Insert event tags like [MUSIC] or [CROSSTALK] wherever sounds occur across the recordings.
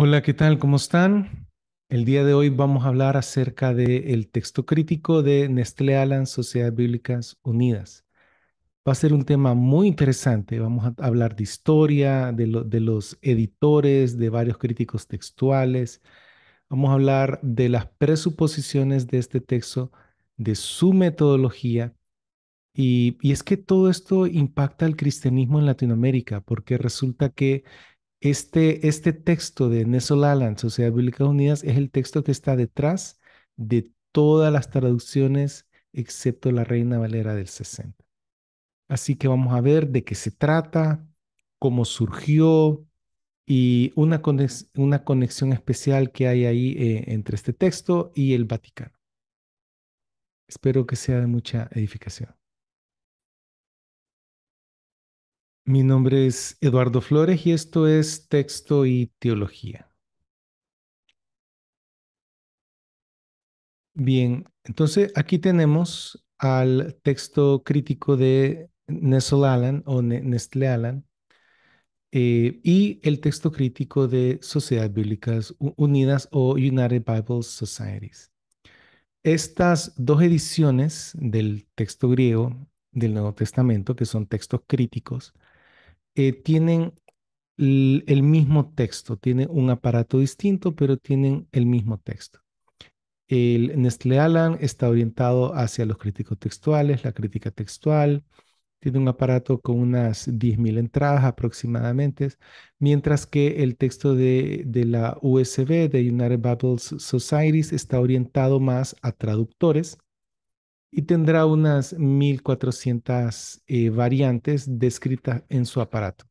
Hola, ¿qué tal? ¿Cómo están? El día de hoy vamos a hablar acerca del texto crítico de Nestle Allen, Sociedades Bíblicas Unidas. Va a ser un tema muy interesante. Vamos a hablar de historia, de, los editores, de varios críticos textuales. Vamos a hablar de las presuposiciones de este texto, de su metodología. y es que todo esto impacta al cristianismo en Latinoamérica, porque resulta que este, este texto de Alan, Sociedad Bíblica Unidas, es el texto que está detrás de todas las traducciones excepto la Reina Valera del 60. Así que vamos a ver de qué se trata, cómo surgió y una, una conexión especial que hay ahí eh, entre este texto y el Vaticano. Espero que sea de mucha edificación. Mi nombre es Eduardo Flores y esto es Texto y Teología. Bien, entonces aquí tenemos al texto crítico de Nestle Allen o Nestle eh, y el texto crítico de Sociedades Bíblicas Unidas o United Bible Societies. Estas dos ediciones del texto griego del Nuevo Testamento, que son textos críticos, eh, tienen el, mismo texto, tienen un aparato distinto, pero tienen el mismo texto. El nestle Alan está orientado hacia los críticos textuales, la crítica textual. Tiene un aparato con unas 10.000 entradas aproximadamente, mientras que el texto de, de la USB, de United Bible Societies, está orientado más a traductores y tendrá unas 1400 eh, variantes descritas en su aparato.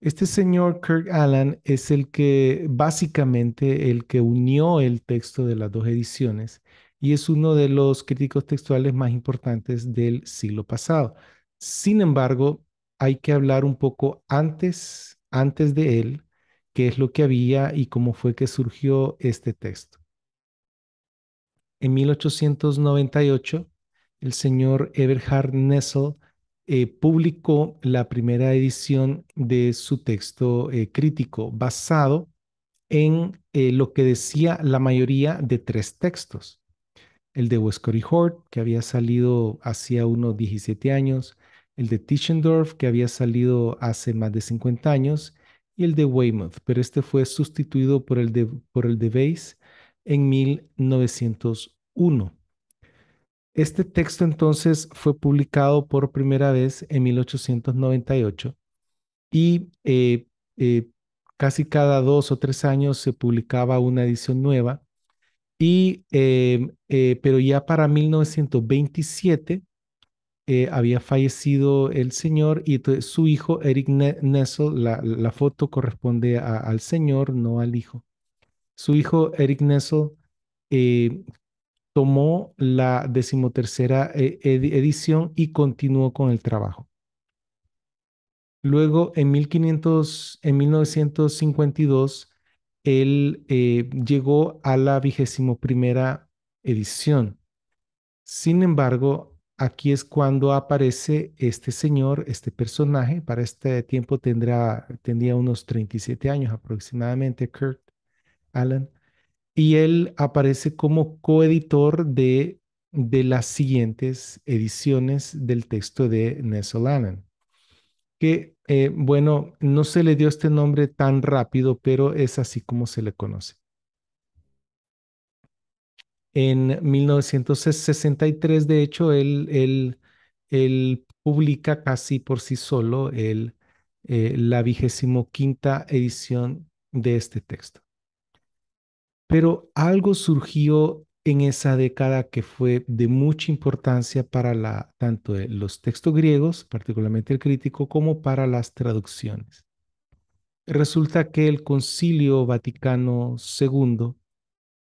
Este señor Kirk Allen es el que básicamente el que unió el texto de las dos ediciones y es uno de los críticos textuales más importantes del siglo pasado. Sin embargo, hay que hablar un poco antes antes de él, qué es lo que había y cómo fue que surgió este texto en 1898, el señor Eberhard Nessel eh, publicó la primera edición de su texto eh, crítico, basado en eh, lo que decía la mayoría de tres textos. El de Westcott y Hort, que había salido hacía unos 17 años, el de Tischendorf, que había salido hace más de 50 años, y el de Weymouth, pero este fue sustituido por el de, por el de en 1901. Este texto entonces fue publicado por primera vez en 1898 y eh, eh, casi cada dos o tres años se publicaba una edición nueva. Y, em, eh, pero ya para 1927 había fallecido el señor y su hijo Eric Nessel, la, foto corresponde al señor, no al hijo. Su hijo Eric Nessel eh, tomó la decimotercera eh, edición y continuó con el trabajo. Luego, en, 1500, en 1952, él eh, llegó a la vigésimo primera edición. Sin embargo, aquí es cuando aparece este señor, este personaje. Para este tiempo tendrá, tendría unos 37 años aproximadamente, Kirk. Alan, y él aparece como coeditor de, de las siguientes ediciones del texto de Nestle que, eh, bueno, no se le dio este nombre tan rápido, pero es así como se le conoce. En 1963, de hecho, él, publica casi por sí solo el, eh, la vigésimo edición de este texto. Pero algo surgió en esa década que fue de mucha importancia para tanto eh, los textos griegos, particularmente el crítico, como para las traducciones. Resulta que el Concilio Vaticano II,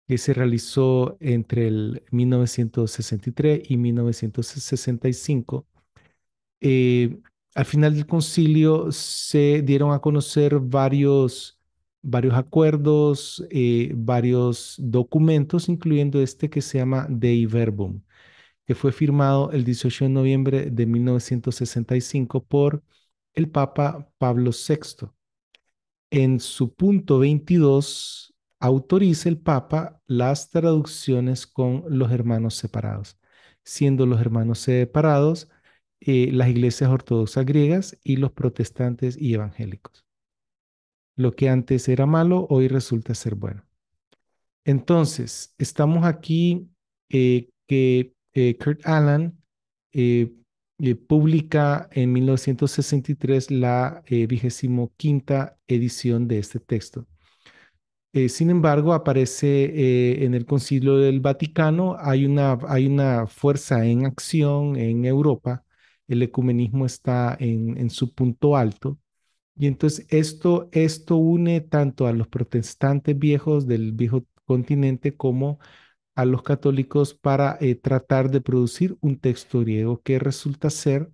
que se realizó entre el 1963 y 1965, eh, al final del concilio se dieron a conocer varios varios acuerdos, eh, varios documentos, incluyendo este que se llama Dei Verbum, que fue firmado el 18 de noviembre de 1965 por el Papa Pablo VI. En su punto 22 autoriza el Papa las traducciones con los hermanos separados, siendo los hermanos separados eh, las iglesias ortodoxas griegas y los protestantes y evangélicos. Lo que antes era malo, hoy resulta ser bueno. Entonces, estamos aquí eh, que eh, Kurt Allen eh, publica en 1963 la vigésimo quinta edición de este texto. sin embargo, aparece en el Concilio del Vaticano, hay una, hay una fuerza en acción en Europa, el ecumenismo está en su punto alto y entonces esto, esto une tanto a los protestantes viejos del viejo continente como a los católicos para eh, tratar de producir un texto griego que resulta ser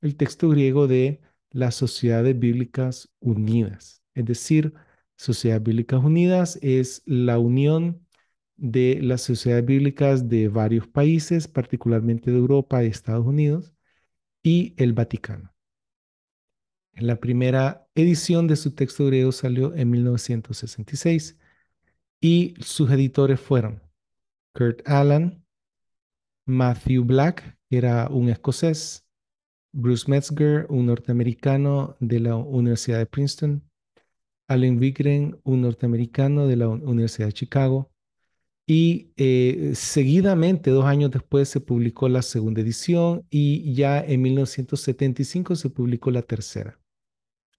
el texto griego de las sociedades bíblicas unidas. Es decir, sociedades bíblicas unidas es la unión de las sociedades bíblicas de varios países, particularmente de Europa, de Estados Unidos y el Vaticano. La primera edición de su texto griego salió en 1966 y sus editores fueron Kurt Allen, Matthew Black, que era un escocés, Bruce Metzger, un norteamericano de la Universidad de Princeton, Alan Wigren, un norteamericano de la Universidad de Chicago, y eh, seguidamente, dos años después, se publicó la segunda edición y ya en 1975 se publicó la tercera.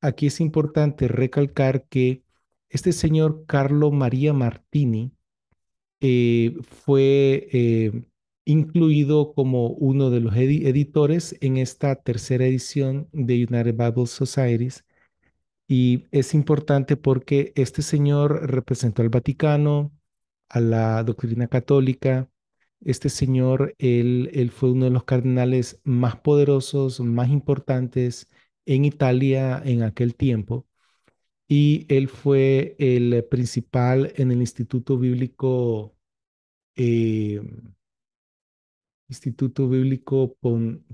Aquí es importante recalcar que este señor Carlo María Martini eh, fue eh, incluido como uno de los editores en esta tercera edición de United Bible Societies. Y es importante porque este señor representó al Vaticano, a la doctrina católica. Este señor, él fue uno de los cardenales más poderosos, más importantes en Italia en aquel tiempo y él fue el principal en el Instituto Bíblico, eh, Instituto Bíblico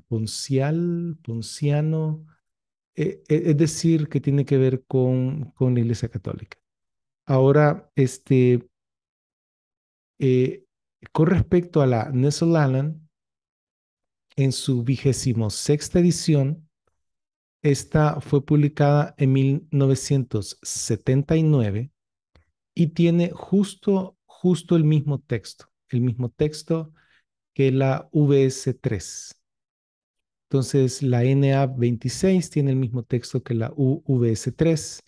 Poncial, Ponciano, e, e, es decir, que tiene que ver con, con la Iglesia Católica. Ahora, este, eh, con respecto a la Allen en su vigésimo sexta edición, esta fue publicada en 1979 y tiene justo, justo el mismo texto, el mismo texto que la VS3. Entonces, la NA26 tiene el mismo texto que la UVS3.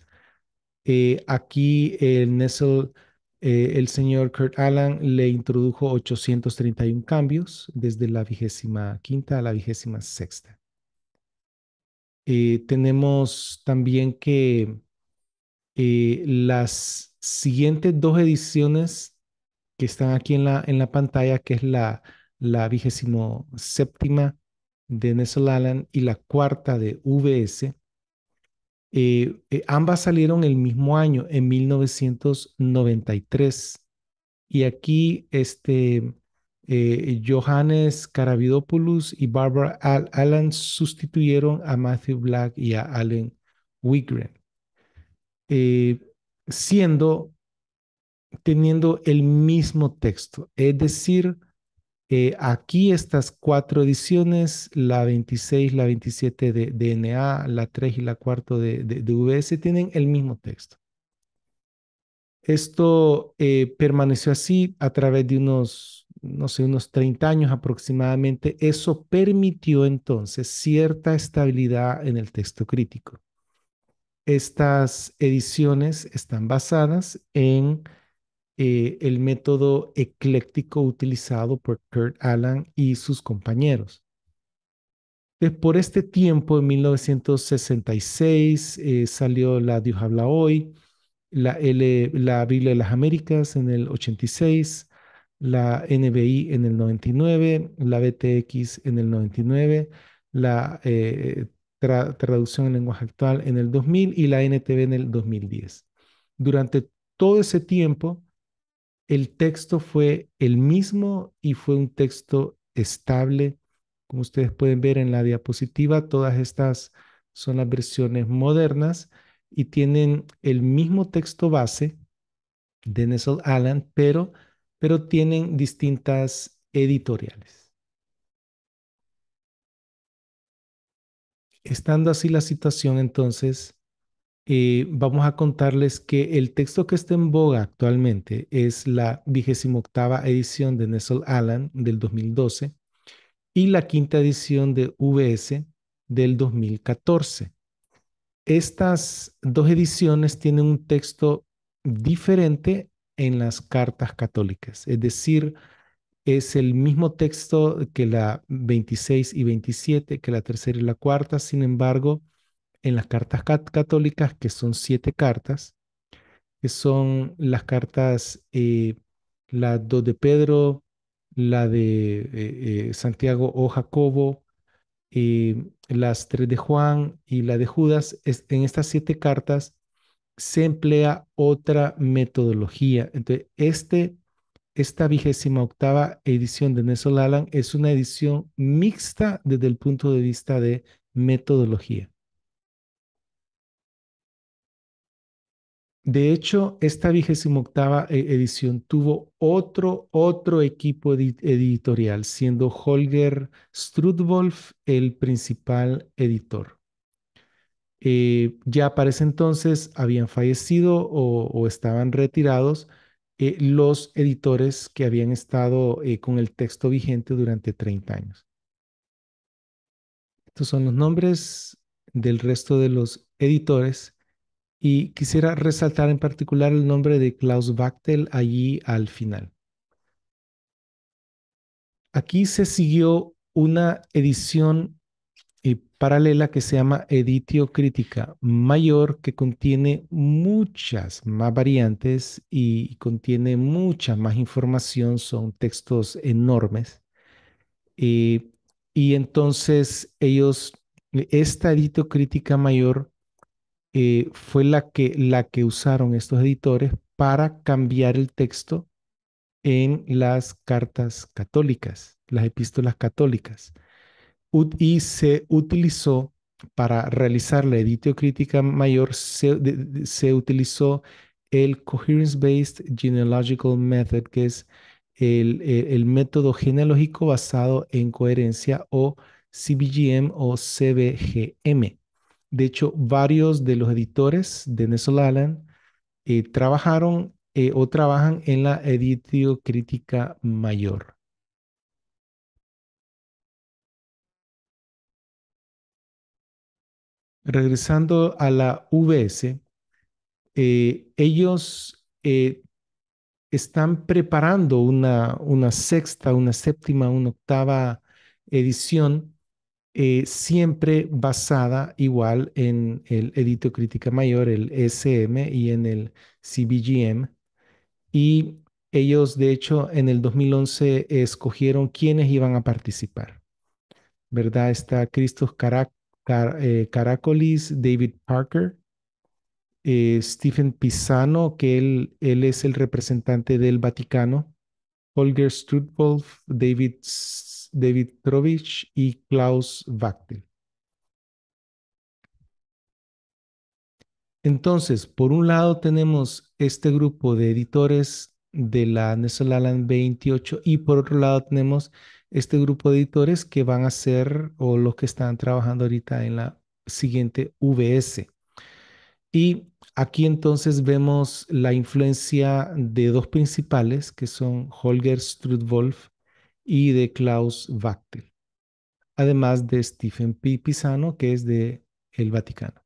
Eh, aquí el Nessel, eh, el señor Kurt Allen le introdujo 831 cambios desde la vigésima quinta a la vigésima sexta. Eh, tenemos también que eh, las siguientes dos ediciones que están aquí en la, en la pantalla, que es la, la vigésimo séptima de Nestle Allen y la cuarta de VS, eh, ambas salieron el mismo año, en 1993. Y aquí este, eh, Johannes Karavidopoulos y Barbara Allen sustituyeron a Matthew Black y a Allen Wigren, eh, siendo, teniendo el mismo texto. Es decir, eh, aquí estas cuatro ediciones, la 26, la 27 de DNA, la 3 y la 4 de, de, de tienen el mismo texto. Esto permaneció así a través de unos no sé, unos 30 años aproximadamente, eso permitió entonces cierta estabilidad en el texto crítico. Estas ediciones están basadas en eh, el método ecléctico utilizado por Kurt Allen y sus compañeros. por este tiempo, en 1966, eh, salió la Dios habla hoy, la, la Biblia de las Américas en el 86, la NBI en el 99, la BTX en el 99, la eh, traducción en lenguaje actual en el 2000 y la NTV en el 2010. Durante todo ese tiempo, el texto fue el mismo y fue un texto estable. Como ustedes pueden ver en la diapositiva, todas estas son las versiones modernas y tienen el mismo texto base de Nestle Allen, pero pero tienen distintas editoriales. Estando así la situación, entonces, eh, vamos a contarles que el texto que está en boga actualmente es la vigésimo octava edición de Nestle Allen del 2012 y la quinta edición de VS del 2014. Estas dos ediciones tienen un texto diferente en las cartas católicas. Es decir, es el mismo texto que la 26 y 27, que la tercera y la cuarta. Sin embargo, en las cartas católicas, que son siete cartas, que son las cartas, eh, la dos de Pedro, la de eh, eh, Santiago o Jacobo, eh, las tres de Juan y la de Judas, en estas siete cartas se emplea otra metodología. Entonces, este, esta vigésima octava edición de Nesol Lalan es una edición mixta desde el punto de vista de metodología. De hecho, esta vigésima octava eh, edición tuvo otro, otro equipo editorial, siendo Holger Strudwolf el principal editor. Eh, ya para ese entonces habían fallecido o, estaban retirados eh, los editores que habían estado eh, con el texto vigente durante 30 años. Estos son los nombres del resto de los editores y quisiera resaltar en particular el nombre de Klaus Wachtel allí al final. Aquí se siguió una edición paralela que se llama Editio Crítica Mayor, que contiene muchas más variantes y contiene mucha más información, son textos enormes. Eh, y entonces ellos, esta Editio Crítica Mayor eh, fue la que, la que usaron estos editores para cambiar el texto en las cartas católicas, las epístolas católicas y se utilizó para realizar la editiocrítica mayor, se, utilizó el Coherence-Based Genealogical Method, que es el, e, método genealógico basado en coherencia o CBGM o CBGM. De hecho, varios de los editores de Nestle eh, trabajaron eh, o trabajan en la editiocrítica mayor. regresando a la VS, eh, ellos eh, están preparando una, una, sexta, una séptima, una octava edición, eh, siempre basada igual en el Edito Crítica Mayor, el SM y en el CBGM. Y ellos, de hecho, en el 2011 escogieron quiénes iban a participar. ¿Verdad? Está Cristos Carac Caracolis, eh, David Parker, eh, Stephen Pisano, que él, él, es el representante del Vaticano, Holger Strudwolf, David, David Trovich y Klaus Wachtel. Entonces, por un lado tenemos este grupo de editores de la Nesolalan 28 y por otro lado tenemos este grupo de editores que van a ser o los que están trabajando ahorita en la siguiente VS. Y aquí entonces vemos la influencia de dos principales que son Holger Strudwolf y de Klaus Wachtel, además de Stephen P. Pisano que es de el Vaticano.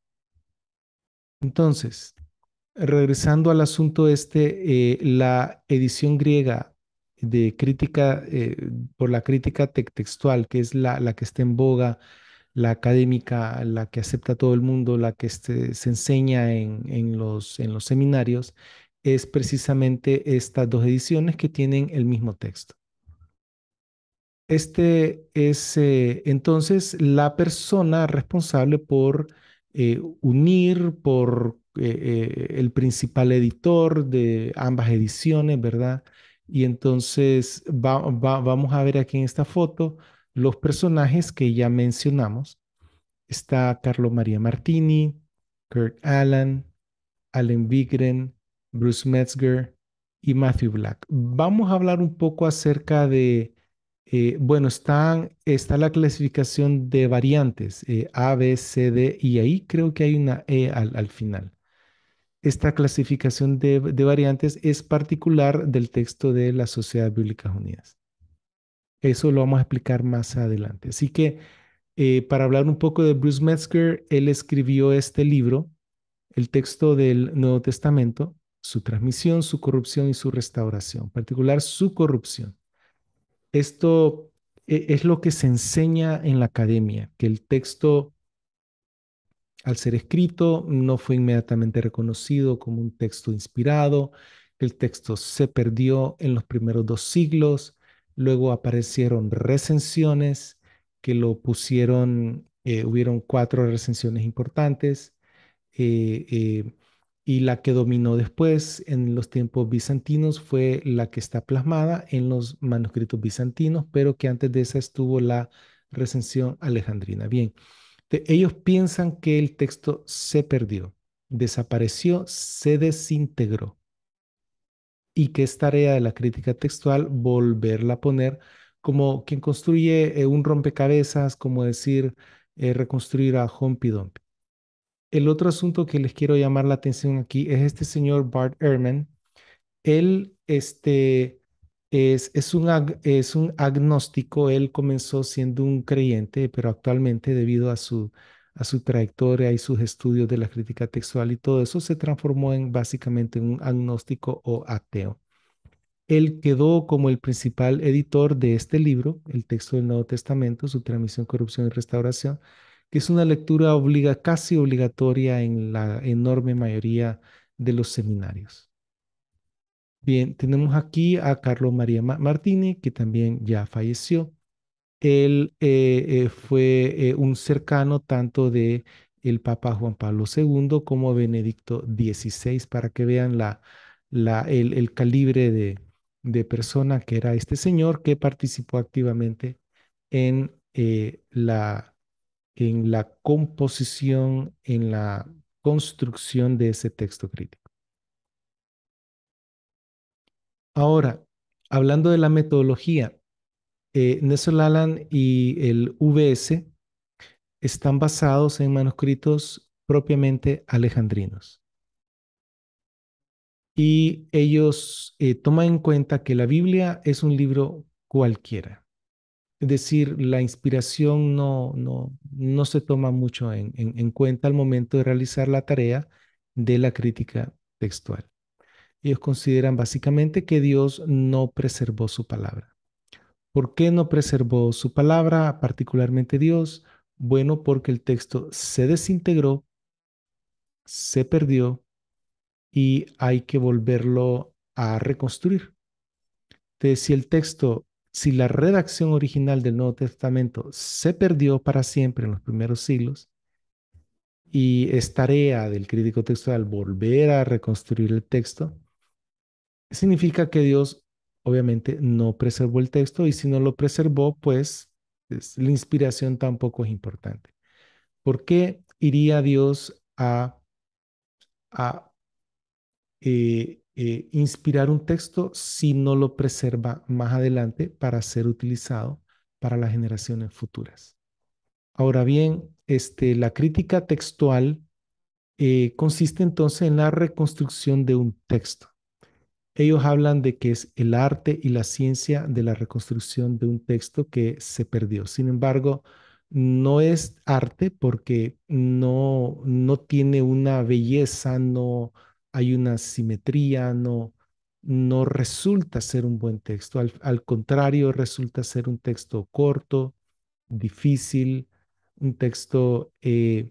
Entonces, regresando al asunto este, eh, la edición griega de crítica, eh, por la crítica textual, que es la, que está en boga, la académica, la que acepta todo el mundo, la que este, se enseña en, los, en los seminarios, es precisamente estas dos ediciones que tienen el mismo texto. Este es eh, entonces la persona responsable por eh, unir, por el principal editor de ambas ediciones, ¿verdad? Y entonces vamos a ver aquí en esta foto los personajes que ya mencionamos. Está Carlo María Martini, Kurt Allen, Allen Vigren, Bruce Metzger y Matthew Black. Vamos a hablar un poco acerca de, eh, bueno, están, está la clasificación de variantes, eh, A, B, C, D, y ahí creo que hay una E al final esta clasificación de, variantes es particular del texto de las Sociedades Bíblicas Unidas. Eso lo vamos a explicar más adelante. Así que, eh, para hablar un poco de Bruce Metzger, él escribió este libro, el texto del Nuevo Testamento, su transmisión, su corrupción y su restauración, en particular su corrupción. Esto e, es lo que se enseña en la academia, que el texto al ser escrito, no fue inmediatamente reconocido como un texto inspirado, el texto se perdió en los primeros dos siglos, luego aparecieron recensiones que lo pusieron, eh, hubieron cuatro recensiones importantes, eh, eh, y la que dominó después en los tiempos bizantinos fue la que está plasmada en los manuscritos bizantinos, pero que antes de esa estuvo la recensión alejandrina. Bien, ellos piensan que el texto se perdió, desapareció, se desintegró y que es tarea de la crítica textual volverla a poner como quien construye eh, un rompecabezas, como decir, eh, reconstruir a Humpty Dumpy. El otro asunto que les quiero llamar la atención aquí es este señor Bart Ehrman. Él este, es, un agnóstico, él comenzó siendo un creyente, pero actualmente debido a su, a su trayectoria y sus estudios de la crítica textual y todo eso, se transformó en básicamente un agnóstico o ateo. Él quedó como el principal editor de este libro, el texto del Nuevo Testamento, su transmisión, corrupción y restauración, que es una lectura obliga, casi obligatoria en la enorme mayoría de los seminarios. Bien, tenemos aquí a Carlos María Martini, que también ya falleció. Él eh, eh, fue eh, un cercano tanto de el Papa Juan Pablo II como Benedicto XVI, para que vean la, la, el, calibre de, de, persona que era este señor que participó activamente en, la, en la composición, en la construcción de ese texto crítico. Ahora, hablando de la metodología, eh, y el VS están basados en manuscritos propiamente alejandrinos. Y ellos eh, toman en cuenta que la Biblia es un libro cualquiera. Es decir, la inspiración no, no, se toma mucho en cuenta al momento de realizar la tarea de la crítica textual. Ellos consideran básicamente que Dios no preservó su palabra. ¿Por qué no preservó su palabra, particularmente Dios? Bueno, porque el texto se desintegró, se perdió y hay que volverlo a reconstruir. Entonces, si el texto, si la redacción original del Nuevo Testamento se perdió para siempre en los primeros siglos, y es tarea del crítico textual volver a reconstruir el texto, significa que Dios obviamente no preservó el texto y si no lo preservó, pues la inspiración tampoco es importante. ¿Por qué iría Dios a, eh, eh, inspirar un texto si no lo preserva más adelante para ser utilizado para las generaciones futuras? Ahora bien, este, la crítica textual eh, consiste entonces en la reconstrucción de un texto. Ellos hablan de que es el arte y la ciencia de la reconstrucción de un texto que se perdió. Sin embargo, no es arte porque no, no tiene una belleza, no hay una simetría, no, no resulta ser un buen texto. Al, contrario, resulta ser un texto corto, difícil, un texto eh,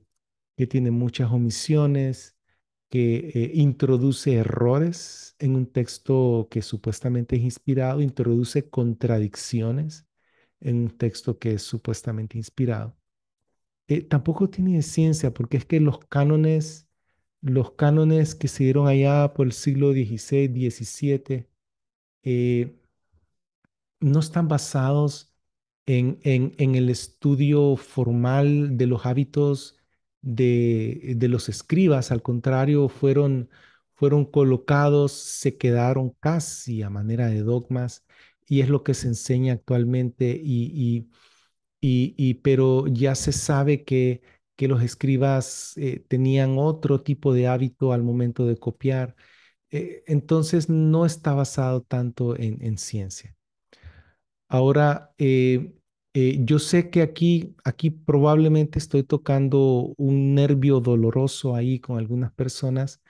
que tiene muchas omisiones, que eh, introduce errores en un texto que supuestamente es inspirado, introduce contradicciones en un texto que es supuestamente inspirado. Eh, tampoco tiene ciencia, porque es que los cánones, los cánones que se dieron allá por el siglo XVI, XVII, eh, no están basados en, el estudio formal de los hábitos de, de los escribas, al contrario, fueron, fueron colocados, se quedaron casi a manera de dogmas y es lo que se enseña actualmente y, y, y, pero ya se sabe que, que los escribas eh, tenían otro tipo de hábito al momento de copiar. Eh, entonces no está basado tanto en, en ciencia. Ahora, eh, eh, yo sé que aquí, aquí probablemente estoy tocando un nervio doloroso ahí con algunas personas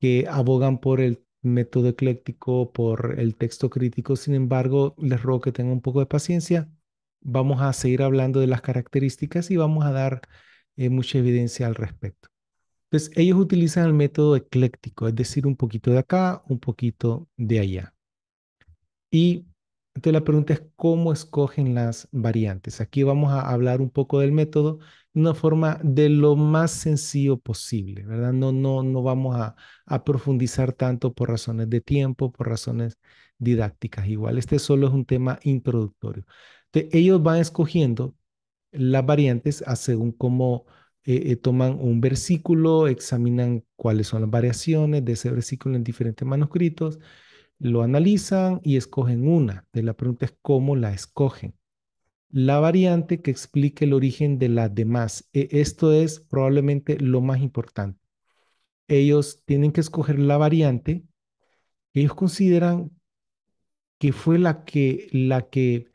que abogan por el método ecléctico, por el texto crítico. Sin embargo, les ruego que tengan un poco de paciencia. Vamos a seguir hablando de las características y vamos a dar eh, mucha evidencia al respecto. Entonces, ellos utilizan el método ecléctico, es decir, un poquito de acá, un poquito de allá. Y entonces la pregunta es cómo escogen las variantes. Aquí vamos a hablar un poco del método de una forma de lo más sencillo posible, ¿verdad? No, no, no vamos a, profundizar tanto por razones de tiempo, por razones didácticas. Igual, este solo es un tema introductorio. ellos van escogiendo las variantes según cómo eh, eh, toman un versículo, examinan cuáles son las variaciones de ese versículo en diferentes manuscritos, lo analizan y escogen una. De la pregunta es cómo la escogen. La variante que explique el origen de las demás. E, esto es probablemente lo más importante. Ellos tienen que escoger la variante que ellos consideran que fue la que, la que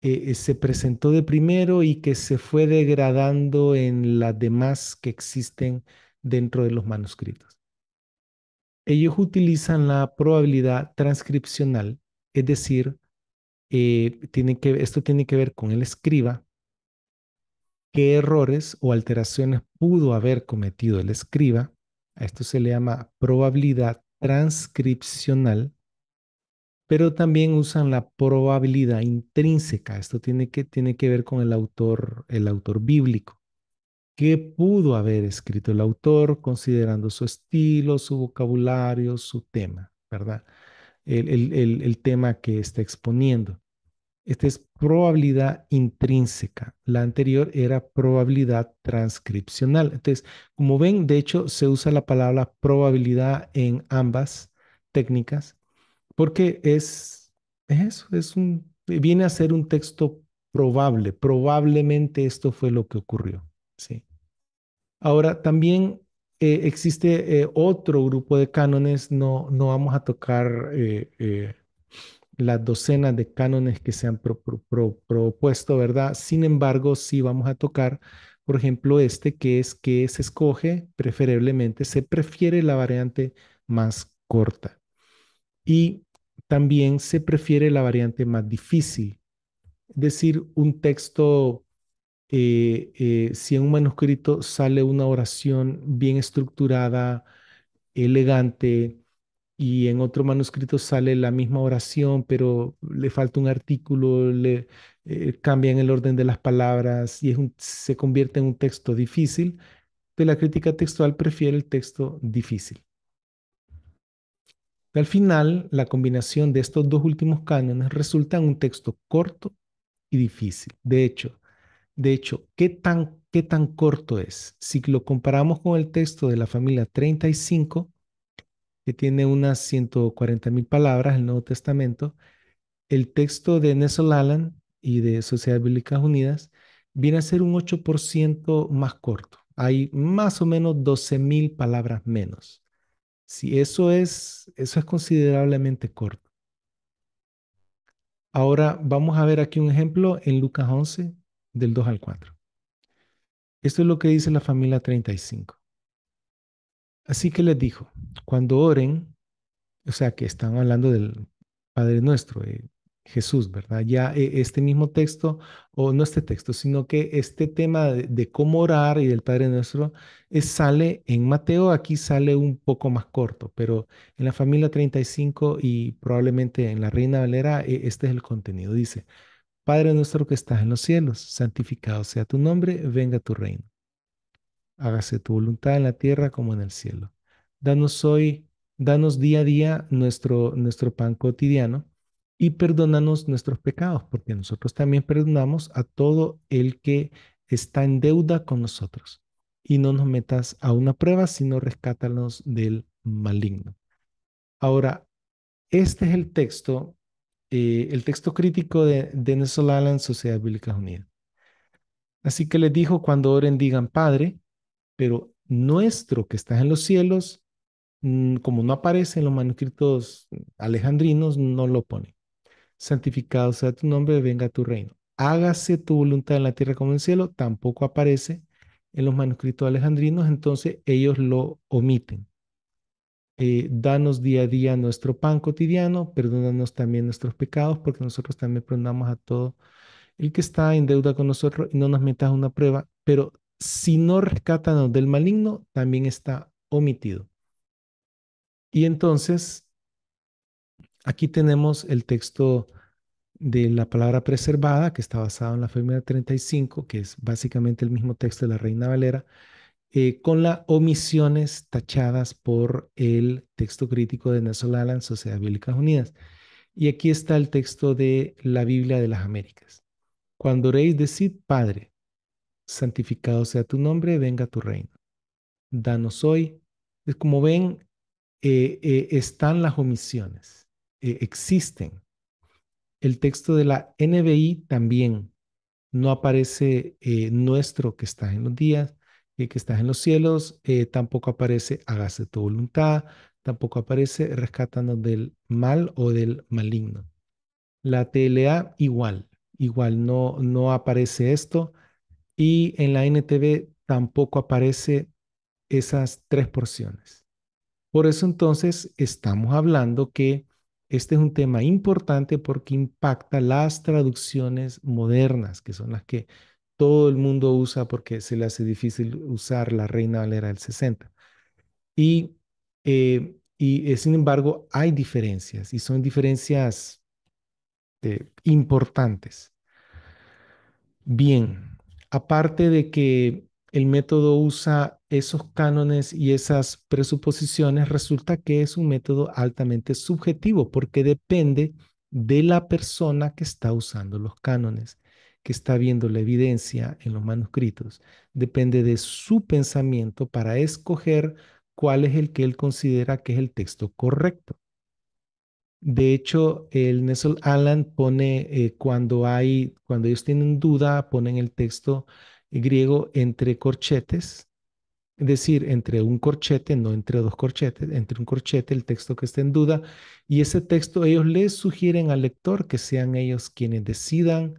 eh, eh, se presentó de primero y que se fue degradando en las demás que existen dentro de los manuscritos ellos utilizan la probabilidad transcripcional, es decir, eh, tiene que, esto tiene que ver con el escriba, qué errores o alteraciones pudo haber cometido el escriba. A esto se le llama probabilidad transcripcional, pero también usan la probabilidad intrínseca. Esto tiene que, tiene que ver con el autor, el autor bíblico. Qué pudo haber escrito el autor considerando su estilo, su vocabulario, su tema, ¿verdad? El, el, tema que está exponiendo. Esta es probabilidad intrínseca. La anterior era probabilidad transcripcional. Entonces, como ven, de hecho, se usa la palabra probabilidad en ambas técnicas porque es, es eso, es un, viene a ser un texto probable. Probablemente esto fue lo que ocurrió. ¿sí? Ahora, también eh, existe eh, otro grupo de cánones, no, no vamos a tocar eh, las docenas de cánones que se han propuesto, ¿verdad? Sin embargo, sí vamos a tocar, por ejemplo, este que es que se escoge preferiblemente, se prefiere la variante más corta y también se prefiere la variante más difícil, es decir, un texto eh, eh, si en un manuscrito sale una oración bien estructurada, elegante, y en otro manuscrito sale la misma oración, pero le falta un artículo, le eh, cambian el orden de las palabras y se convierte en un texto difícil, de la crítica textual prefiere el texto difícil. Al final, la combinación de estos dos últimos cánones resulta en un texto corto y difícil. De hecho, de hecho, ¿qué tan, qué tan corto es? Si lo comparamos con el texto de la familia 35, que tiene unas 140 mil palabras, el Nuevo Testamento, el texto de Nessel Allen y de Sociedad Bíblicas Unidas viene a ser un 8% más corto. Hay más o menos 12.000 mil palabras menos. Si eso es, eso es considerablemente corto. Ahora vamos a ver aquí un ejemplo en Lucas 11, del 2 al 4. Esto es lo que dice la familia 35. Así que les dijo, cuando oren, o sea que están hablando del Padre Nuestro, eh, Jesús, ¿verdad? Ya eh, este mismo texto, o no este texto, sino que este tema de, cómo orar y del Padre Nuestro sale en Mateo, aquí sale un poco más corto, pero en la familia 35 y probablemente en la Reina Valera, eh, este es el contenido. Dice, Padre nuestro que estás en los cielos, santificado sea tu nombre, venga tu reino. Hágase tu voluntad en la tierra como en el cielo. Danos hoy, danos día a día nuestro, nuestro pan cotidiano y perdónanos nuestros pecados, porque nosotros también perdonamos a todo el que está en deuda con nosotros. Y no nos metas a una prueba, sino rescátanos del maligno. Ahora, este es el texto eh, el texto crítico de Dennis Allen, Sociedad Bíblica Unida. Así que les dijo, cuando oren, digan, Padre, pero nuestro que estás en los cielos, mm, como no aparece en los manuscritos alejandrinos, no lo pone. Santificado sea tu nombre, venga tu reino. Hágase tu voluntad en la tierra como en el cielo, tampoco aparece en los manuscritos alejandrinos, entonces ellos lo omiten. Eh, danos día a día nuestro pan cotidiano, perdónanos también nuestros pecados, porque nosotros también perdonamos a todo el que está en deuda con nosotros y no nos metas una prueba, pero si no rescátanos del maligno, también está omitido. Y entonces, aquí tenemos el texto de la palabra preservada, que está basado en la Femina 35, que es básicamente el mismo texto de la Reina Valera, eh, con las omisiones tachadas por el texto crítico de Nelson Allen, Sociedad Bíblicas Unidas. Y aquí está el texto de la Biblia de las Américas. Cuando oréis, decid, Padre, santificado sea tu nombre, venga tu reino. Danos hoy. Como ven, eh, eh, están las omisiones, existen. El texto de la NBI también no aparece nuestro que está en los días, que estás en los cielos, eh, tampoco aparece hágase tu voluntad, tampoco aparece rescátanos del mal o del maligno. La TLA igual, igual no, no aparece esto y en la NTV tampoco aparece esas tres porciones. Por eso entonces estamos hablando que este es un tema importante porque impacta las traducciones modernas, que son las que todo el mundo usa porque se le hace difícil usar la Reina Valera del 60. Y, eh, y eh, sin embargo, hay diferencias y son diferencias eh, importantes. Bien, aparte de que el método usa esos cánones y esas presuposiciones, resulta que es un método altamente subjetivo porque depende de la persona que está usando los cánones que está viendo la evidencia en los manuscritos. Depende de su pensamiento para escoger cuál es el que él considera que es el texto correcto. De hecho, el Nestle Allen pone eh, cuando hay, cuando ellos tienen duda, ponen el texto griego entre corchetes, es decir, entre un corchete, no entre dos corchetes, entre un corchete, el texto que está en duda, y ese texto ellos les sugieren al lector que sean ellos quienes decidan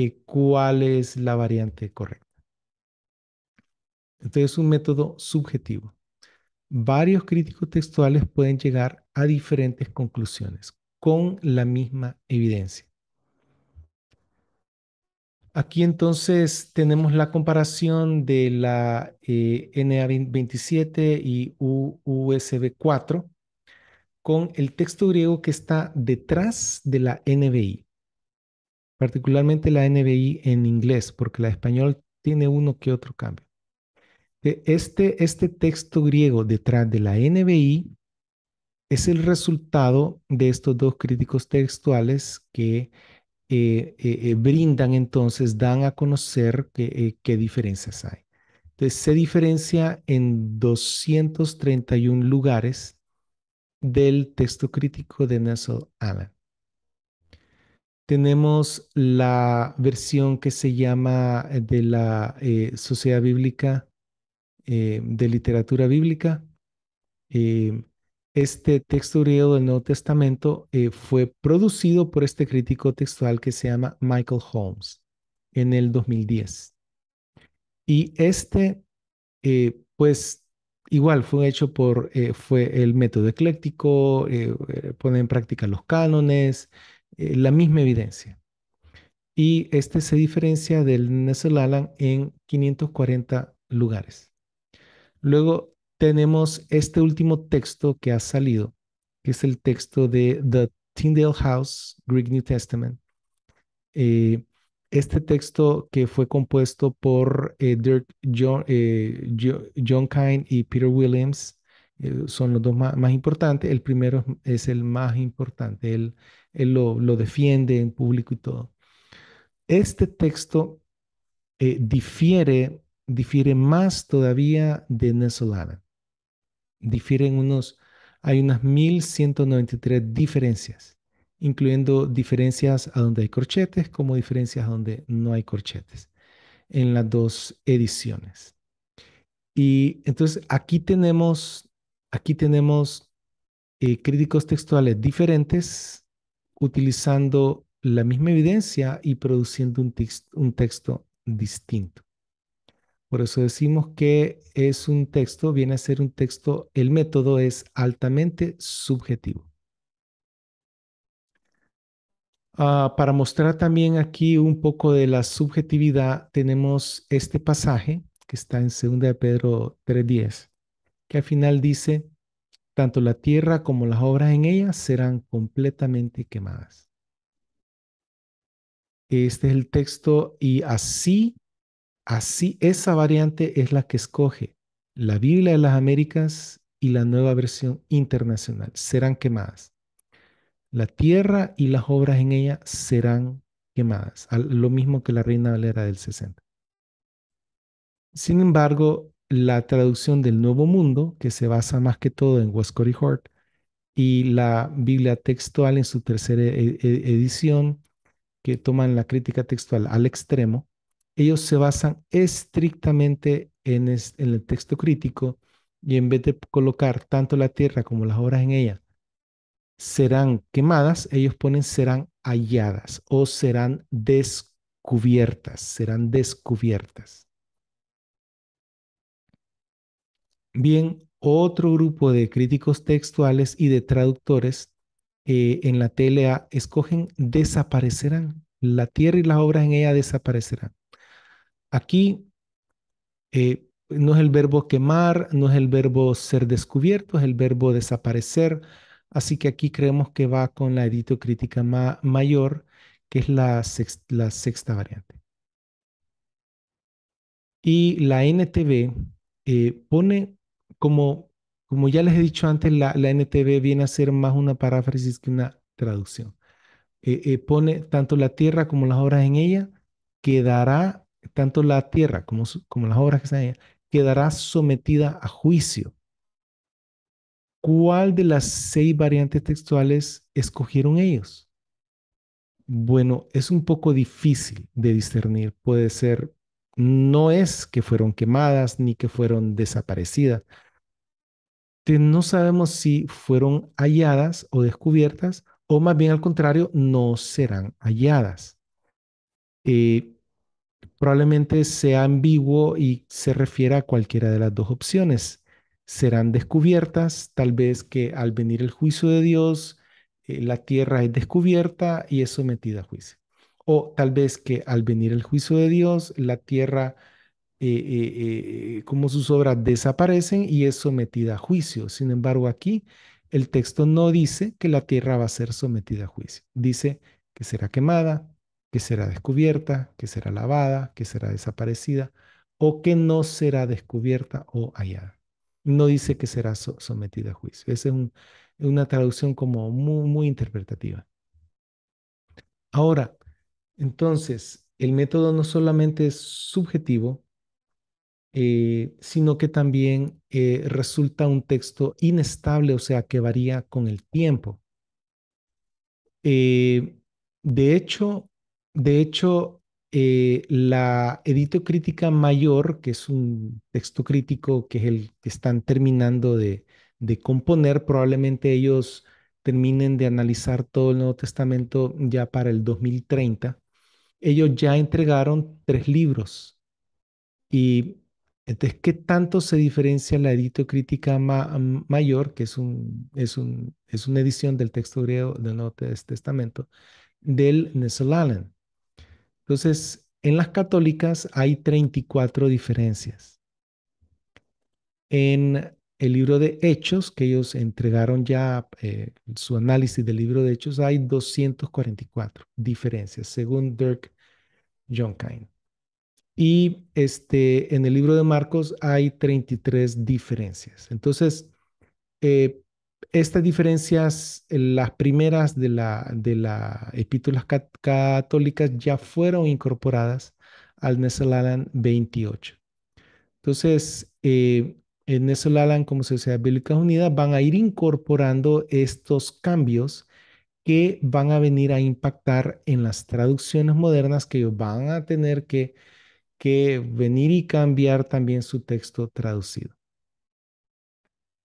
eh, cuál es la variante correcta. Entonces es un método subjetivo. Varios críticos textuales pueden llegar a diferentes conclusiones con la misma evidencia. Aquí entonces tenemos la comparación de la eh, NA27 y USB4 con el texto griego que está detrás de la NBI particularmente la NBI en inglés, porque la español tiene uno que otro cambio. E, este, este texto griego detrás de la NBI es el resultado de estos dos críticos textuales que eh, eh, eh, brindan entonces, dan a conocer qué diferencias hay. Entonces se diferencia en 231 lugares del texto crítico de Nelson Allen. Tenemos la versión que se llama eh, de la eh, Sociedad Bíblica eh, de Literatura Bíblica. este texto griego del Nuevo Testamento fue producido por este crítico textual que se llama Michael Holmes en el 2010. Y este, pues, igual fue hecho por, fue el método ecléctico, pone en práctica los cánones, eh, la misma evidencia. Y este se diferencia del Nestle-Allen en 540 lugares. Luego tenemos este último texto que ha salido, que es el texto de The Tyndale House, Greek New Testament. Eh, este texto que fue compuesto por eh, Dirk John, John Kine y Peter Williams son los dos más, más, importantes. El primero es el más importante, el él lo, defiende en público y todo. Este texto eh, difiere, difiere más todavía de Nesolana. Difieren unos, hay unas 1193 diferencias, incluyendo diferencias a donde hay corchetes como diferencias a donde no hay corchetes en las dos ediciones. Y entonces aquí tenemos, aquí tenemos eh, críticos textuales diferentes utilizando la misma evidencia y produciendo un, un texto distinto. Por eso decimos que es un texto, viene a ser un texto, el método es altamente subjetivo. Ah, para mostrar también aquí un poco de la subjetividad, tenemos este pasaje que está en 2 de Pedro 3.10, que al final dice, tanto la tierra como las obras en ella serán completamente quemadas. Este es el texto y así, así, esa variante es la que escoge la Biblia de las Américas y la nueva versión internacional. Serán quemadas. La tierra y las obras en ella serán quemadas. Lo mismo que la Reina Valera del 60. Sin embargo, la traducción del Nuevo Mundo, que se basa más que todo en Westcott y Hort, y la Biblia textual en su tercera e-, e-, edición, que toman la crítica textual al extremo, ellos se basan estrictamente en, el texto crítico y en vez de colocar tanto la tierra como las obras en ella serán quemadas, ellos ponen serán halladas o serán descubiertas, serán descubiertas. bien otro grupo de críticos textuales y de traductores en la TLA escogen desaparecerán. La tierra y las obras en ella desaparecerán. Aquí eh, no es el verbo quemar, no es el verbo ser descubierto, es el verbo desaparecer. Así que aquí creemos que va con la editocrítica mayor, que es la, la sexta variante. Y la NTV eh, pone como, como ya les he dicho antes, la, la NTV viene a ser más una paráfrasis que una traducción. Eh, eh, pone tanto la tierra como las obras en ella, quedará, tanto la tierra como, como las obras que están en ella, quedará sometida a juicio. ¿Cuál de las seis variantes textuales escogieron ellos? Bueno, es un poco difícil de discernir. Puede ser no es que fueron quemadas ni que fueron desaparecidas. No sabemos si fueron halladas o descubiertas, o más bien al contrario, no serán halladas. Eh, probablemente sea ambiguo y se refiera a cualquiera de las dos opciones. Serán descubiertas, tal vez que al venir el juicio de Dios, eh, la tierra es descubierta y es sometida a juicio. O tal vez que al venir el juicio de Dios, la tierra, eh, eh, eh, como sus obras desaparecen y es sometida a juicio. Sin embargo, aquí el texto no dice que la tierra va a ser sometida a juicio. Dice que será quemada, que será descubierta, que será lavada, que será desaparecida o que no será descubierta o hallada. No dice que será sometida a juicio. Esa es una traducción como muy, muy interpretativa. Ahora, entonces, el método no solamente es subjetivo, eh, sino que también eh, resulta un texto inestable, o sea, que varía con el tiempo. Eh, de hecho, de hecho la editocrítica mayor, que es un texto crítico que es el que están terminando de componer, probablemente ellos terminen de analizar todo el Nuevo Testamento ya para el 2030 ellos ya entregaron tres libros. Y entonces, ¿qué tanto se diferencia la editocrítica crítica mayor, que es, un, es, un, es una edición del texto griego del Nuevo Testamento, del Nesolalen? Entonces, en las católicas hay 34 diferencias. En el libro de Hechos, que ellos entregaron ya eh, su análisis del libro de Hechos, hay 244 diferencias, según Dirk John Cain. Y este, en el libro de Marcos hay 33 diferencias. Entonces, eh, estas diferencias, las primeras de la, de la epístolas católicas ya fueron incorporadas al Nesalalan 28. Entonces, eh, en Nesalalan como Sociedad Bíblica Unida van a ir incorporando estos cambios que van a venir a impactar en las traducciones modernas que ellos van a tener que, que venir y cambiar también su texto traducido.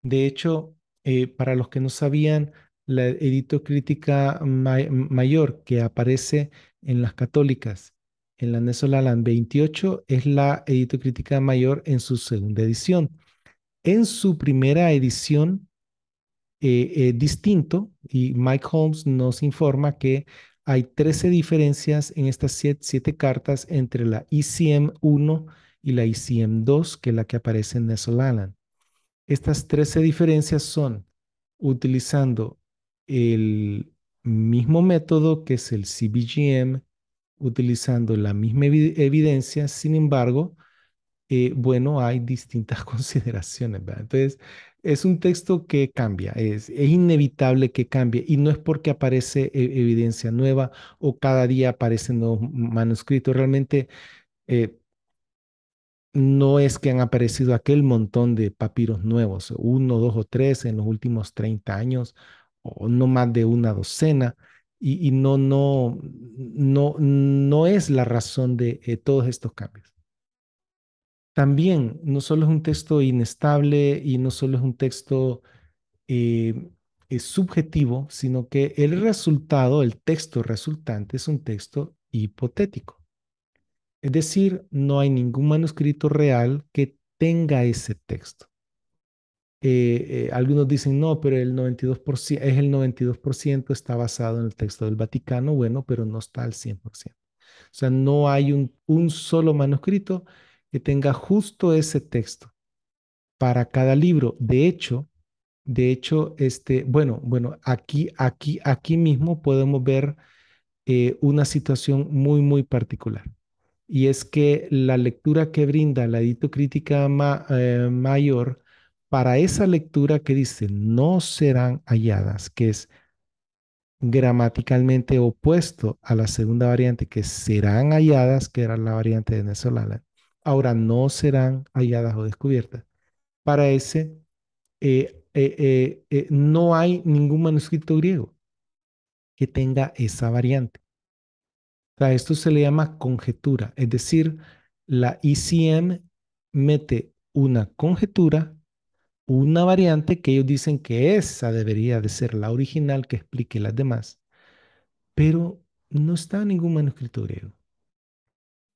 De hecho, eh, para los que no sabían, la editocrítica mayor que aparece en las católicas, en la Nesolalan 28, es la editocrítica mayor en su segunda edición. En su primera edición, eh, eh, distinto y Mike Holmes nos informa que hay 13 diferencias en estas 7 cartas entre la ICM-1 e y la ICM-2, e que es la que aparece en Nestle Estas 13 diferencias son utilizando el mismo método que es el CBGM, utilizando la misma evidencia, sin embargo, eh, bueno, hay distintas [LAUGHS] consideraciones. ¿verdad? Entonces, es un texto que cambia, es, inevitable que cambie y no es porque aparece e, evidencia nueva o cada día aparecen nuevos manuscritos, realmente eh, no es que han aparecido aquel montón de papiros nuevos, uno, dos o tres en los últimos 30 años o no más de una docena. Y, no, no, no, no es la razón de eh, todos estos cambios también no solo es un texto inestable y no solo es un texto eh, subjetivo, sino que el resultado, el texto resultante, es un texto hipotético. Es decir, no hay ningún manuscrito real que tenga ese texto. Eh, eh, algunos dicen, no, pero el 92%, es el 92%, está basado en el texto del Vaticano, bueno, pero no está al 100%. O sea, no hay un solo manuscrito que tenga justo ese texto para cada libro. De hecho, de hecho, este, bueno, bueno, aquí, aquí, aquí mismo podemos ver eh, una situación muy, muy particular. Y es que la lectura que brinda la editocrítica eh, mayor, para esa lectura que dice no serán halladas, que es gramaticalmente opuesto a la segunda variante, que serán halladas, que era la variante venezolana, ahora no serán halladas o descubiertas. Para ese eh, eh, eh, no hay ningún manuscrito griego que tenga esa variante. O esto se le llama conjetura, es decir, la ICM mete una conjetura, una variante que ellos dicen que esa debería de ser la original que explique las demás, pero no está en ningún manuscrito griego.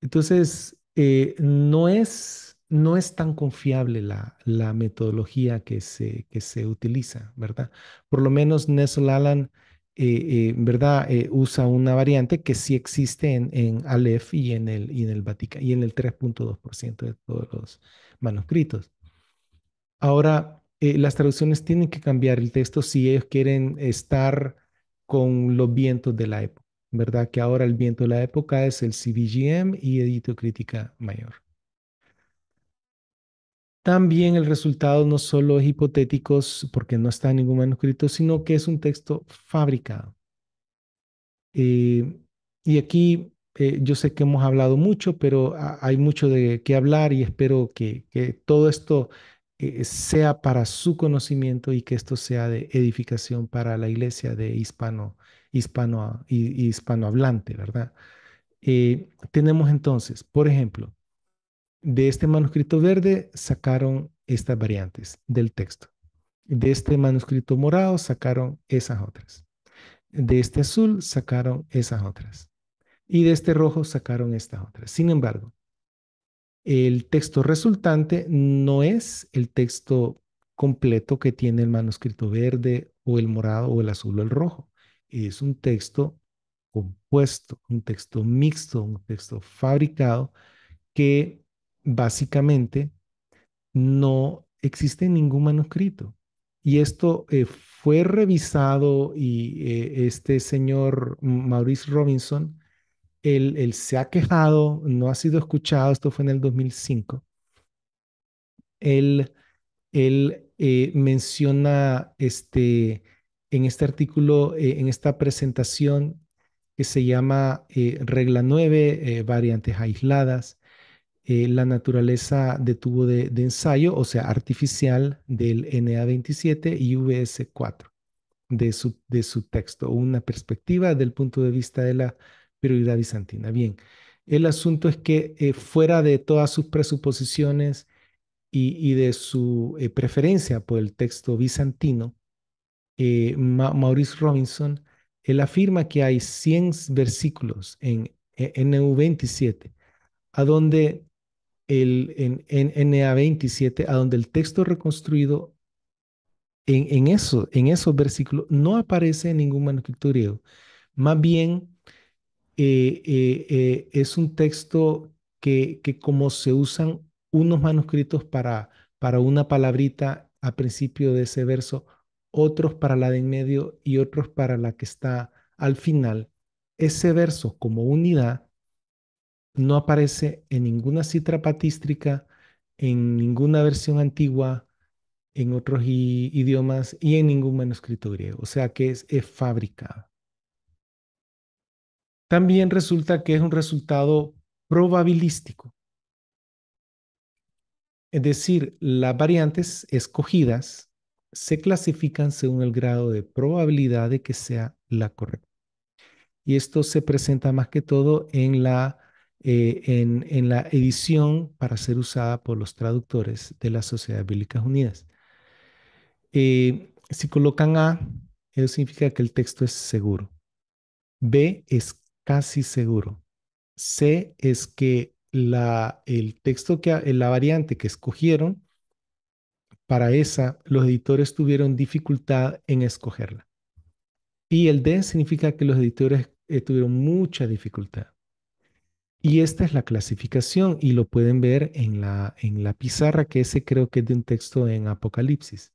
Entonces, eh, no, es, no es tan confiable la, la metodología que se, que se utiliza, ¿verdad? Por lo menos Nestle allen eh, eh, ¿verdad? usa una variante que sí existe en, en Aleph y en el, y en el Vaticano y en el 3.2% de todos los manuscritos. Ahora, las traducciones tienen que cambiar el texto si ellos quieren estar con los vientos de la época. ¿verdad? Que ahora el viento de la época es el CBGM y Crítica mayor. También el resultado no solo es hipotético porque no está en ningún manuscrito, sino que es un texto fabricado. Eh, y aquí eh, yo sé que hemos hablado mucho, pero hay mucho de qué hablar y espero que, todo esto eh, sea para su conocimiento y que esto sea de edificación para la iglesia de Hispano hispano, hispanohablante, ¿verdad? Eh, tenemos entonces, por ejemplo, de este manuscrito verde sacaron estas variantes del texto. De este manuscrito morado sacaron esas otras. De este azul sacaron esas otras. Y de este rojo sacaron estas otras. Sin embargo, el texto resultante no es el texto completo que tiene el manuscrito verde o el morado o el azul o el rojo es un texto compuesto, un texto mixto, un texto fabricado que básicamente no existe en ningún manuscrito. Y esto eh, fue revisado y eh, este señor Maurice Robinson, él, él, se ha quejado, no ha sido escuchado, esto fue en el 2005. Él, él eh, menciona este, en este artículo, eh, en esta presentación que se llama eh, Regla 9, eh, variantes aisladas, la naturaleza de tubo de, ensayo, o sea, artificial del NA27 y VS4 de su, de su texto, una perspectiva del punto de vista de la prioridad bizantina. Bien, el asunto es que fuera de todas sus presuposiciones y, de su preferencia por el texto bizantino, eh, Maurice Robinson, él afirma que hay 100 versículos en e-, NU 27, a donde el, en, 27, a donde el texto reconstruido en, en, eso, en esos versículos no aparece en ningún manuscrito griego. Más bien, eh, eh, es un texto que, que, como se usan unos manuscritos para, para una palabrita a principio de ese verso, otros para la de en medio y otros para la que está al final, ese verso como unidad no aparece en ninguna citra patística en ninguna versión antigua, en otros idiomas y en ningún manuscrito griego. O sea que es, fabricado. También resulta que es un resultado probabilístico. Es decir, las variantes escogidas se clasifican según el grado de probabilidad de que sea la correcta. Y esto se presenta más que todo en la, eh, en, la edición para ser usada por los traductores de la sociedad bíblica Unidas. Eh, si colocan A, eso significa que el texto es seguro. B es casi seguro. C es que la, el texto, que, la variante que escogieron para esa, los editores tuvieron dificultad en escogerla. Y el D significa que los editores eh, tuvieron mucha dificultad. Y esta es la clasificación y lo pueden ver en la, en la pizarra, que ese creo que es de un texto en Apocalipsis.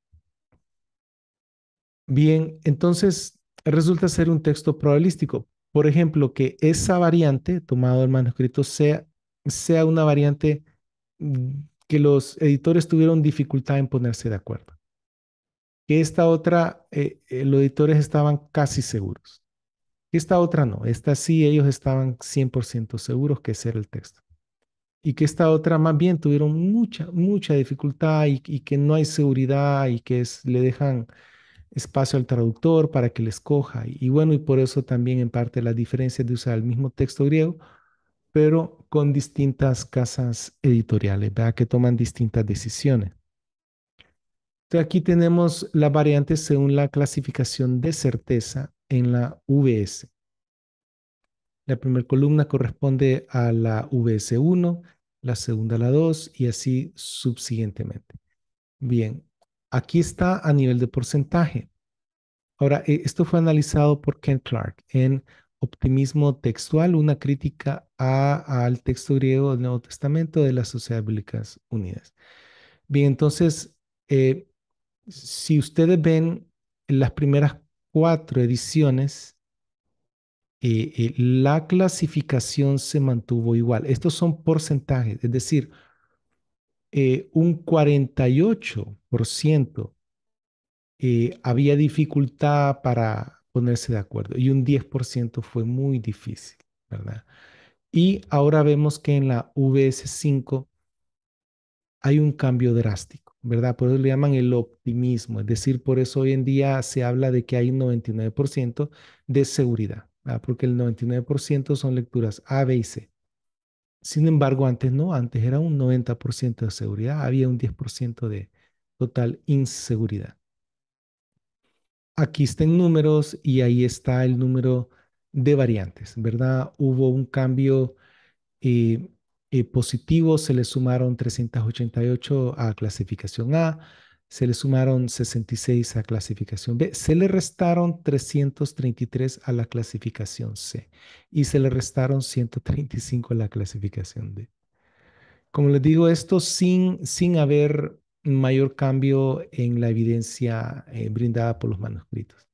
Bien, entonces resulta ser un texto probabilístico. Por ejemplo, que esa variante, tomado del manuscrito, sea, sea una variante mm, que los editores tuvieron dificultad en ponerse de acuerdo. Que esta otra, eh, eh, los editores estaban casi seguros. Que esta otra no. Esta sí, ellos estaban 100% seguros que ese era el texto. Y que esta otra más bien tuvieron mucha, mucha dificultad y, que no hay seguridad y que es, le dejan espacio al traductor para que le escoja. Y, y bueno, y por eso también en parte las diferencias de usar el mismo texto griego pero con distintas casas editoriales, ¿verdad? Que toman distintas decisiones. Entonces aquí tenemos la variante según la clasificación de certeza en la VS. La primera columna corresponde a la VS1, la segunda a la 2 y así subsiguientemente. Bien, aquí está a nivel de porcentaje. Ahora, eh, esto fue analizado por Ken Clark en optimismo textual, una crítica al texto griego del Nuevo Testamento de las Sociedades Bíblicas Unidas. Bien, entonces, eh, si ustedes ven las primeras cuatro ediciones, eh, eh, la clasificación se mantuvo igual. Estos son porcentajes, es decir, un 48% había dificultad para, ponerse de acuerdo. Y un 10% fue muy difícil, ¿verdad? Y ahora vemos que en la VS5 hay un cambio drástico, ¿verdad? Por eso le llaman el optimismo, es decir, por eso hoy en día se habla de que hay un 99% de seguridad, ¿verdad? porque el 99% son lecturas A, B y C. Sin embargo, antes no, antes era un 90% de seguridad, había un 10% de total inseguridad aquí están números y ahí está el número de variantes, ¿verdad? Hubo un cambio eh, eh, positivo, se le sumaron 388 a clasificación A, se le sumaron 66 a clasificación B, se le restaron 333 a la clasificación C y se le restaron 135 a la clasificación D. Como les digo, esto sin, sin haber mayor cambio en la evidencia eh, brindada por los manuscritos.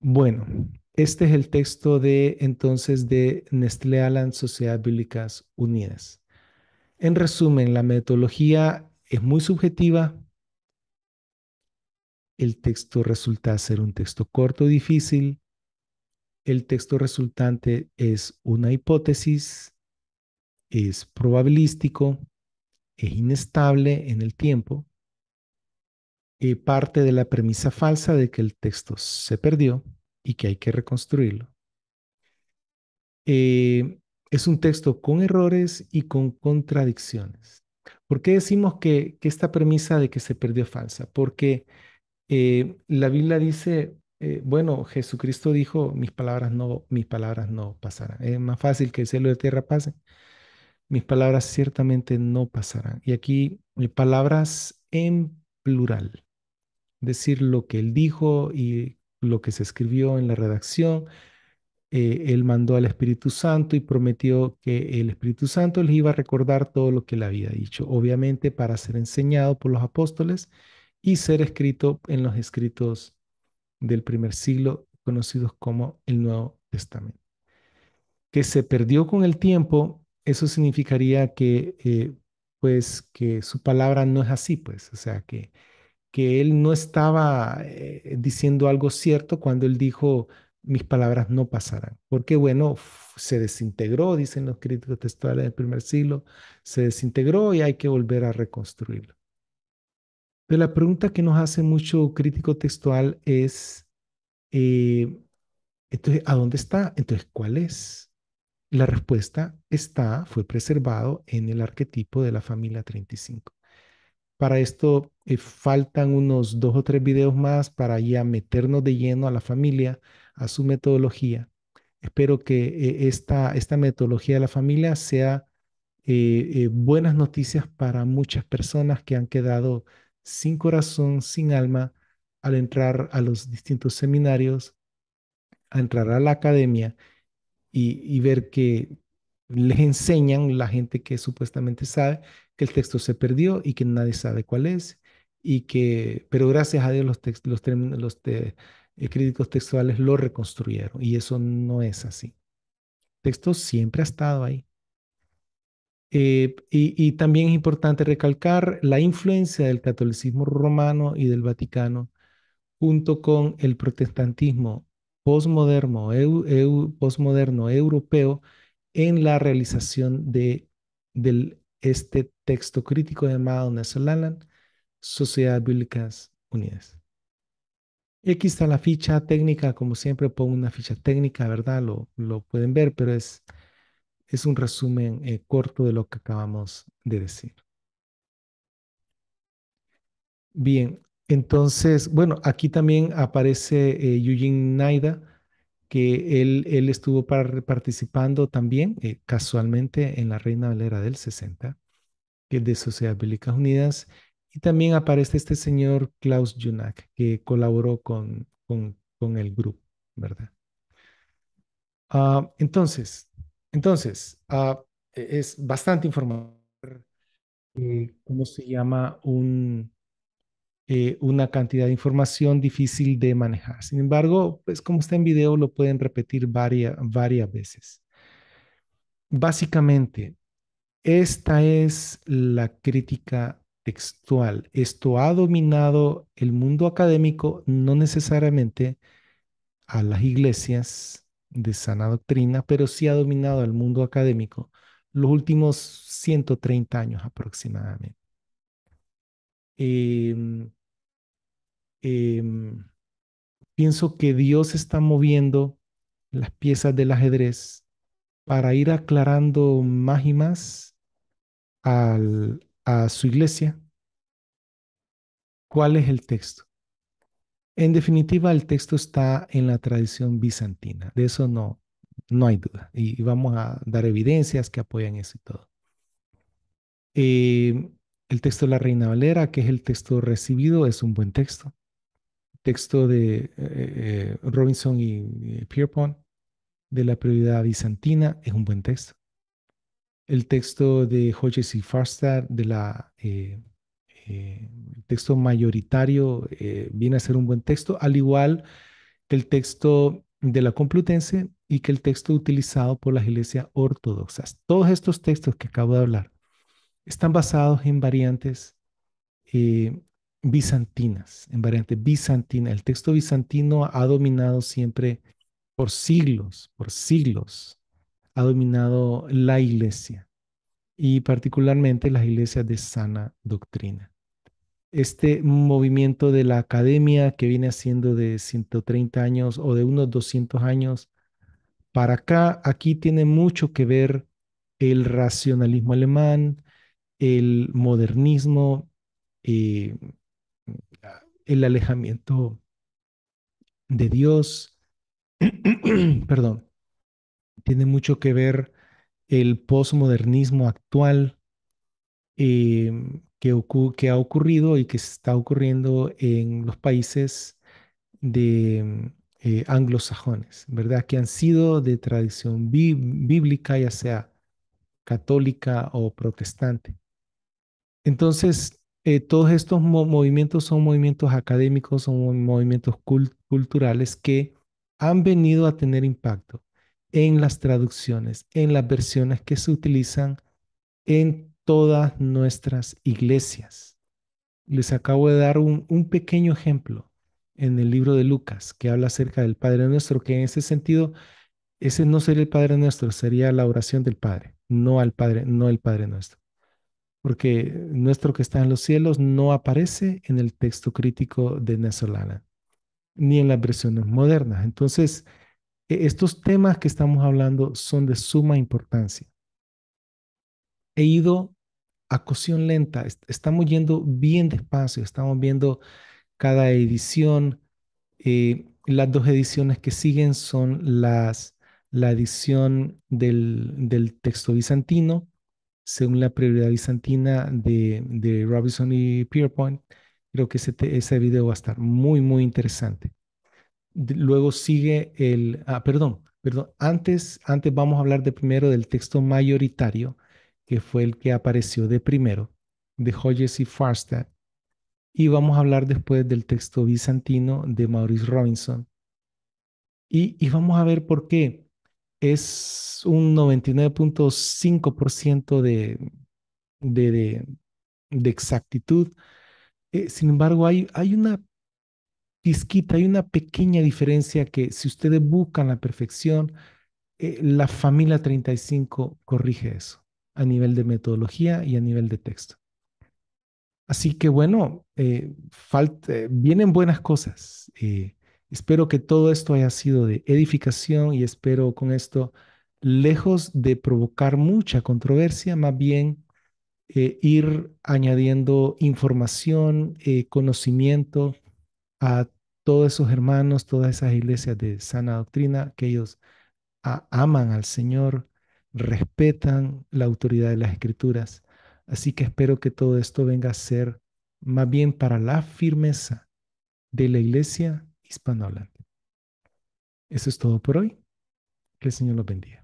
Bueno, este es el texto de entonces de Nestlé Alan Sociedad Bíblicas Unidas. En resumen, la metodología es muy subjetiva. El texto resulta ser un texto corto y difícil. El texto resultante es una hipótesis, es probabilístico, es inestable en el tiempo y parte de la premisa falsa de que el texto se perdió y que hay que reconstruirlo. Eh, es un texto con errores y con contradicciones. ¿Por qué decimos que, esta premisa de que se perdió es falsa? Porque eh, la Biblia dice, eh, bueno, Jesucristo dijo, mis palabras no, mis palabras no pasarán. Es más fácil que el cielo de tierra pasen mis palabras ciertamente no pasarán. Y aquí eh, palabras en plural, decir lo que él dijo y lo que se escribió en la redacción. Eh, él mandó al Espíritu Santo y prometió que el Espíritu Santo les iba a recordar todo lo que él había dicho, obviamente para ser enseñado por los apóstoles y ser escrito en los escritos del primer siglo, conocidos como el Nuevo Testamento, que se perdió con el tiempo eso significaría que, eh, pues, que su palabra no es así, pues, o sea, que, que él no estaba eh, diciendo algo cierto cuando él dijo, mis palabras no pasarán, porque bueno, se desintegró, dicen los críticos textuales del primer siglo, se desintegró y hay que volver a reconstruirlo. Pero la pregunta que nos hace mucho crítico textual es, eh, entonces, ¿a dónde está? Entonces, ¿cuál es? La respuesta está, fue preservado en el arquetipo de la familia 35. Para esto eh, faltan unos dos o tres videos más para ya meternos de lleno a la familia, a su metodología. Espero que eh, esta, esta metodología de la familia sea eh, buenas noticias para muchas personas que han quedado sin corazón, sin alma, al entrar a los distintos seminarios, a entrar a la academia y, ver que les enseñan la gente que supuestamente sabe que el texto se perdió y que nadie sabe cuál es y que, pero gracias a Dios los, los, los eh, críticos textuales lo reconstruyeron y eso no es así. El texto siempre ha estado ahí. Eh, y, y, también es importante recalcar la influencia del catolicismo romano y del Vaticano junto con el protestantismo postmoderno eu, eu, posmoderno europeo en la realización de, este texto crítico llamado Nesolalan, Sociedades Bíblicas Unidas. Aquí está la ficha técnica, como siempre pongo una ficha técnica, ¿verdad? Lo, lo pueden ver, pero es, es un resumen eh, corto de lo que acabamos de decir. Bien, entonces, bueno, aquí también aparece eh, Eugene Naida, que él, él estuvo participando también, eh, casualmente, en la Reina Valera del 60, que es de Sociedad Bélicas Unidas. Y también aparece este señor Klaus Junak, que colaboró con, con, el grupo, ¿verdad? Ah, entonces, entonces ah, e, es bastante informar eh, cómo se llama un, eh, una cantidad de información difícil de manejar. Sin embargo, pues como está en video, lo pueden repetir varias, varias veces. Básicamente, esta es la crítica textual. Esto ha dominado el mundo académico, no necesariamente a las iglesias de sana doctrina, pero sí ha dominado el mundo académico los últimos 130 años aproximadamente. Em, Em, pienso que Dios está moviendo las piezas del ajedrez para ir aclarando más y más a su iglesia cuál es el texto. En definitiva, el texto está en la tradición bizantina, de eso no, no hay duda, y, vamos a dar evidencias que apoyan eso y todo. Em, el texto de la Reina Valera, que es el texto recibido, es un buen texto texto de eh, eh, Robinson y Pierpont de la prioridad bizantina, es un buen texto. El texto de Hodges y Farstad de la eh, texto mayoritario viene a ser un buen texto, al igual que el texto de la Complutense y que el texto utilizado por las iglesias ortodoxas. Todos estos textos que acabo de hablar están basados en variantes eh, bizantinas, en variante bizantina. El texto bizantino ha dominado siempre por siglos, por siglos, ha dominado la iglesia y particularmente las iglesias de sana doctrina. Este movimiento de la academia que viene haciendo de 130 años o de unos 200 años para acá, aquí tiene mucho que ver el racionalismo alemán, el modernismo, eh, el alejamiento de Dios, [CLEARS THROAT] perdón, tiene mucho que ver el posmodernismo actual em, que, ha ocurrido y que está ocurriendo en los países de em, eh, anglosajones, ¿verdad? Que han sido de tradición bíblica, ya sea católica o protestante. Entonces, eh, todos estos movimientos son movimientos académicos, son movimientos culturales que han venido a tener impacto en las traducciones, en las versiones que se utilizan en todas nuestras iglesias. Les acabo de dar un, pequeño ejemplo en el libro de Lucas que habla acerca del Padre Nuestro, que en ese sentido, ese no sería el Padre Nuestro, sería la oración del Padre, no al Padre, no el Padre Nuestro porque nuestro que está en los cielos no aparece en el texto crítico de Nesolana, ni en las versiones modernas. Entonces, e-, estos temas que estamos hablando son de suma importancia. He ido a cocción lenta, estamos yendo bien despacio, estamos viendo cada edición. Eh, las dos ediciones que siguen son las, la edición del, del texto bizantino según la prioridad bizantina de, de Robinson y Pierpoint. Creo que ese, ese video va a estar muy, muy interesante. luego sigue el, ah, perdón, perdón, antes, antes vamos a hablar de primero del texto mayoritario, que fue el que apareció de primero, de Hodges y Farstad. Y vamos a hablar después del texto bizantino de Maurice Robinson. y vamos a ver por qué es un 99.5% de, de, exactitud. Eh, sin embargo, hay, hay una pizquita, hay una pequeña diferencia que si ustedes buscan la perfección, eh, la familia 35 corrige eso a nivel de metodología y a nivel de texto. Así que bueno, eh, vienen buenas cosas. Espero que todo esto haya sido de edificación y espero con esto, lejos de provocar mucha controversia, más bien eh, ir añadiendo información, eh, conocimiento a todos esos hermanos, todas esas iglesias de sana doctrina, que ellos aman al Señor, respetan la autoridad de las escrituras. Así que espero que todo esto venga a ser más bien para la firmeza de la iglesia hispanohablante. Eso es todo por hoy. Que el Señor los bendiga.